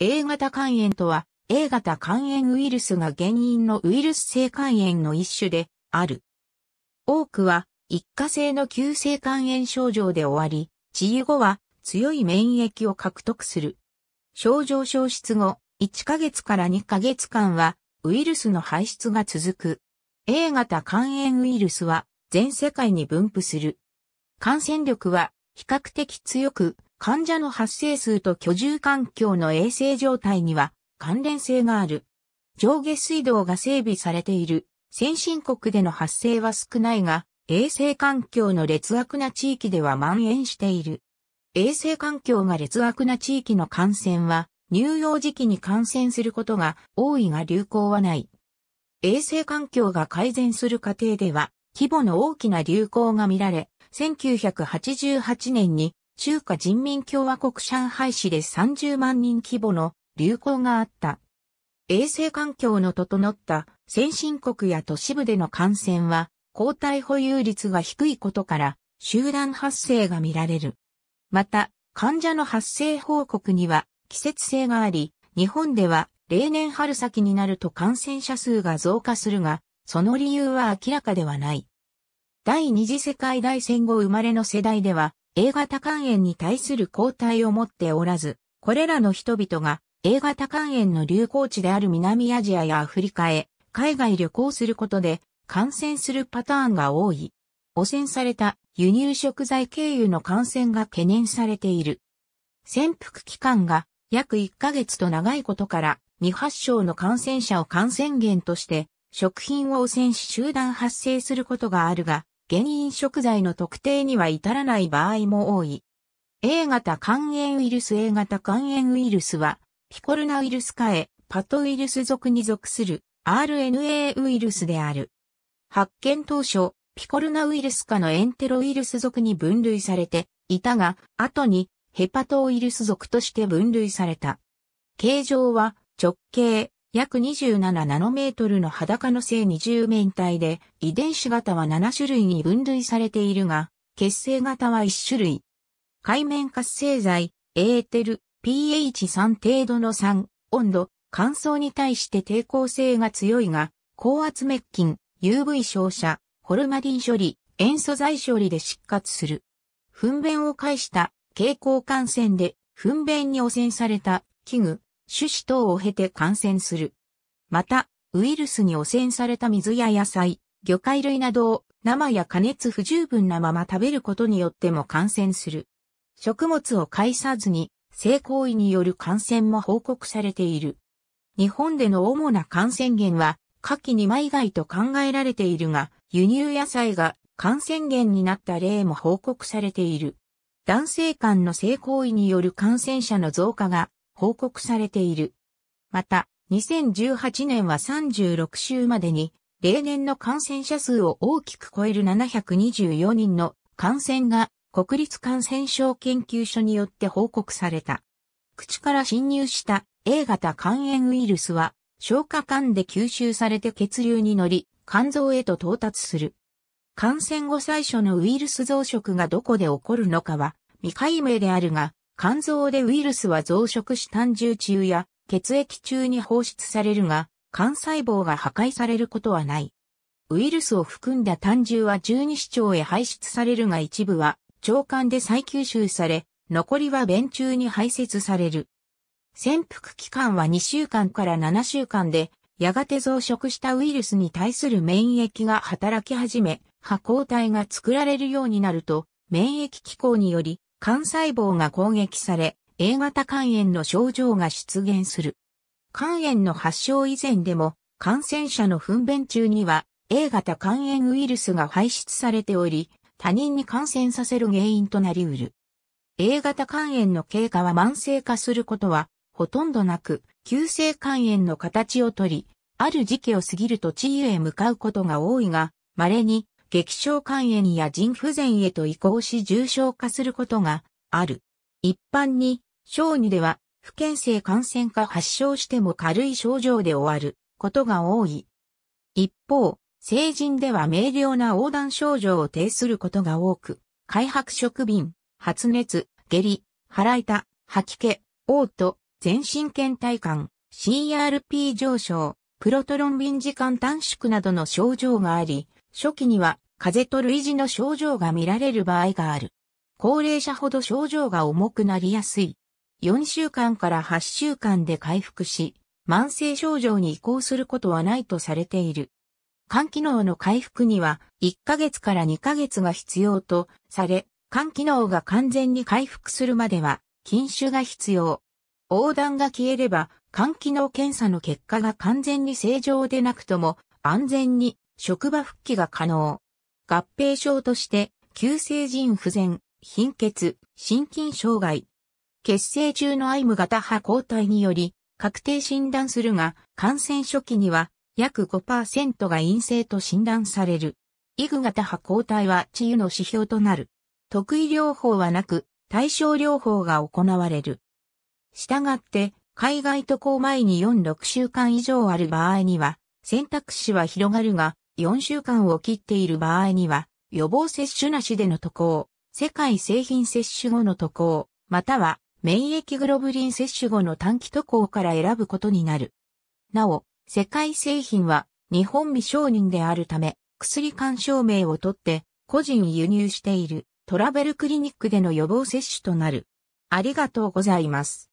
A 型肝炎とは、A 型肝炎ウイルスが原因のウイルス性肝炎の一種である。多くは、一過性の急性肝炎症状で終わり、治癒後は強い免疫を獲得する。症状消失後、1ヶ月から2ヶ月間はウイルスの排出が続く。A 型肝炎ウイルスは全世界に分布する。感染力は比較的強く、患者の発生数と居住環境の衛生状態には関連性がある。上下水道が整備されている先進国での発生は少ないが、衛生環境の劣悪な地域では蔓延している。衛生環境が劣悪な地域の感染は、乳幼児期に感染することが多いが流行はない。衛生環境が改善する過程では、規模の大きな流行が見られ、1988年に中華人民共和国上海市で30万人規模の流行があった。衛生環境の整った先進国や都市部での感染は、抗体保有率が低いことから、集団発生が見られる。また、患者の発生報告には季節性があり、日本では例年春先になると感染者数が増加するが、その理由は明らかではない。第二次世界大戦後生まれの世代では、A 型肝炎に対する抗体を持っておらず、これらの人々が A 型肝炎の流行地である南アジアやアフリカへ海外旅行することで感染するパターンが多い。汚染された輸入食材経由の感染が懸念されている。潜伏期間が約1ヶ月と長いことから未発症の感染者を感染源として食品を汚染し集団発生することがあるが、原因食材の特定には至らない場合も多い。A 型肝炎ウイルス A 型肝炎ウイルスは、ピコルナウイルス化へパトウイルス属に属する RNA ウイルスである。発見当初、ピコルナウイルス化のエンテロウイルス属に分類されていたが、後にヘパトウイルス属として分類された。形状は直径約27ナノメートルの裸の性二重面体で、遺伝子型は7種類に分類されているが、結成型は1種類。海面活性剤、エーテル、pH3 程度の酸、温度、乾燥に対して抵抗性が強いが、高圧滅菌、UV 照射、ホルマリン処理、塩素剤処理で失活する。糞便を介した蛍光感染で糞便に汚染された器具、種子等を経て感染する。また、ウイルスに汚染された水や野菜、魚介類などを生や加熱不十分なまま食べることによっても感染する。食物を介さずに、性行為による感染も報告されている。日本での主な感染源は、夏季二枚貝と考えられているが、輸入野菜が感染源になった例も報告されている。男性間の性行為による感染者の増加が報告されている。また、2018年は36週までに、例年の感染者数を大きく超える724人の感染が国立感染症研究所によって報告された。口から侵入した A 型肝炎ウイルスは消化管で吸収されて血流に乗り肝臓へと到達する。感染後最初のウイルス増殖がどこで起こるのかは未解明であるが、肝臓でウイルスは増殖し単重中や血液中に放出されるが、肝細胞が破壊されることはない。ウイルスを含んだ単重は十二指腸へ排出されるが一部は腸管で再吸収され、残りは便中に排泄される。潜伏期間は2週間から7週間で、やがて増殖したウイルスに対する免疫が働き始め、破抗体が作られるようになると、免疫機構により肝細胞が攻撃され、A 型肝炎の症状が出現する。肝炎の発症以前でも、感染者の糞便中には A 型肝炎ウイルスが排出されており、他人に感染させる原因となりうる。A 型肝炎の経過は慢性化することはほとんどなく、急性肝炎の形をとり、ある時期を過ぎると治癒へ向かうことが多いが、稀に激症肝炎や腎不全へと移行し重症化することがある。一般に、小児では、不健性感染か発症しても軽い症状で終わることが多い。一方、成人では明瞭な横断症状を呈することが多く、開白食便、発熱、下痢、腹痛、吐き気、嘔吐、全身倦怠感、CRP 上昇、プロトロンビン時間短縮などの症状があり、初期には風邪と類似の症状が見られる場合がある。高齢者ほど症状が重くなりやすい。4週間から8週間で回復し、慢性症状に移行することはないとされている。肝機能の回復には1ヶ月から2ヶ月が必要とされ、肝機能が完全に回復するまでは禁酒が必要。横断が消えれば肝機能検査の結果が完全に正常でなくとも安全に職場復帰が可能。合併症として、急性腎不全、貧血、心筋障害。血清中のアイム型波抗体により、確定診断するが、感染初期には約5%が陰性と診断される。イグ型波抗体は治癒の指標となる。特異療法はなく、対症療法が行われる。したがって、海外渡航前に4、6週間以上ある場合には、選択肢は広がるが、4週間を切っている場合には、予防接種なしでの渡航、世界製品接種後の渡航、または免疫グロブリン接種後の短期渡航から選ぶことになる。なお、世界製品は日本未承認であるため、薬管証明を取って個人輸入しているトラベルクリニックでの予防接種となる。ありがとうございます。